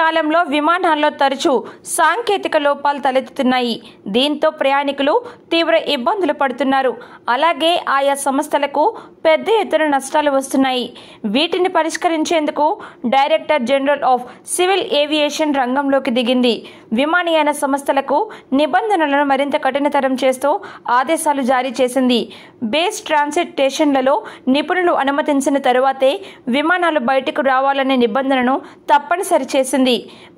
కాలంలో విమానాల్లో తరచు సాంకేతిక లోపాలు తలెత్తుతున్నాయి దీంతో ప్రయాణికులు తీవ్ర ఇబ్బందులు పడుతున్నారు అలాగే ఆయా సంస్థలకు పెద్ద ఎత్తున నష్టాలు వస్తున్నాయి వీటిని పరిష్కరించేందుకు director general of civil aviation రంగంలోకి దిగింది విమానయాన సంస్థలకు నిబంధనలను మరింత కఠినతరం చేస్తూ ఆదేశాలు జారీ చేసింది బేస్ ట్రాన్సిట్ స్టేషన్లలో నిపుణులు అనుమతించిన తరువాతే విమానాలు బయటకు రావాలనే నిబంధనను తప్పనిసరి చేసింది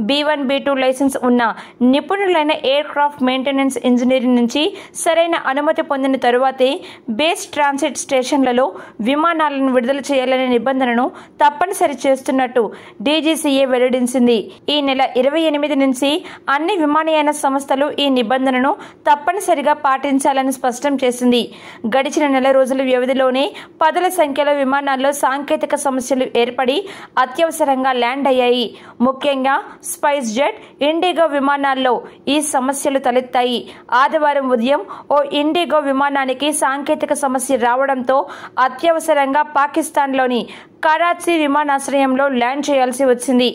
B one B two licence ఉన్న నిపుణులైన ఎయిర్ క్రాఫ్ట్ మెయింటెనెన్స్ ఇంజనీరింగ్ నుంచి సరైన అనుమతి పొందిన తరువాతే బేస్ ట్రాన్సిట్ స్టేషన్లలో విమానాలను విడుదల చేయాలనే నిబంధనను తప్పనిసరి చేస్తున్నట్టు డీజీసీఏ వెల్లడించింది ఈ నెల ఇరవై ఎనిమిది నుంచి అన్ని విమానయాన సంస్థలు ఈ నిబంధనను తప్పనిసరిగా పాటించాలని స్పష్టం చేసింది గడిచిన నెల రోజుల వ్యవధిలోనే పదుల సంఖ్యలో విమానాల్లో సాంకేతిక సమస్యలు ఏర్పడి అత్యవసరంగా ల్యాండ్ అయ్యాయి ముఖ్యంగా స్పైస్ జెట్ ఇండిగో విమానాల్లో ఈ సమస్యలు తలెత్తాయి ఆదివారం ఉదయం ఓ ఇండిగో విమానానికి సాంకేతిక సమస్య రావడంతో అత్యవసరంగా పాకిస్తాన్లోని కరాచీ విమానాశ్రయంలో ల్యాండ్ చేయాల్సి వచ్చింది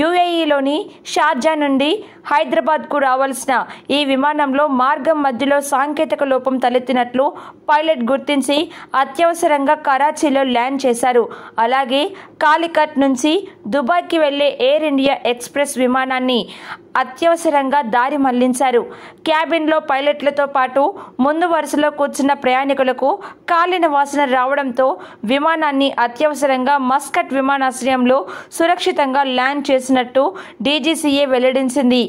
యుఏఈలోని షార్జా నుండి హైదరాబాద్కు రావాల్సిన ఈ విమానంలో మార్గం మధ్యలో సాంకేతిక లోపం తలెత్తినట్లు పైలట్ గుర్తించి అత్యవసరంగా కరాచీలో ల్యాండ్ చేశారు అలాగే కాలికట్ నుంచి దుబాయ్కి వెళ్లే ఎయిర్ ఇండియా ఎక్స్ప్రెస్ విమానాన్ని అత్యవసరంగా దారి మళ్లించారు క్యాబిన్లో పైలట్లతో పాటు ముందు వరుసలో కూర్చున్న ప్రయాణికులకు కాలిన వాసన రావడంతో విమానాన్ని అత్యవసరంగా మస్కట్ విమానాశ్రయంలో సురక్షితంగా ల్యాండ్ చేసినట్టు డీజీసీఏ వెల్లడించింది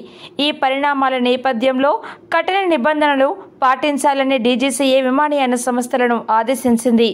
ఈ పరిణామాల నేపథ్యంలో కఠిన నిబంధనలు పాటించాలని డీజీసీఏ విమానయాన సంస్థలను ఆదేశించింది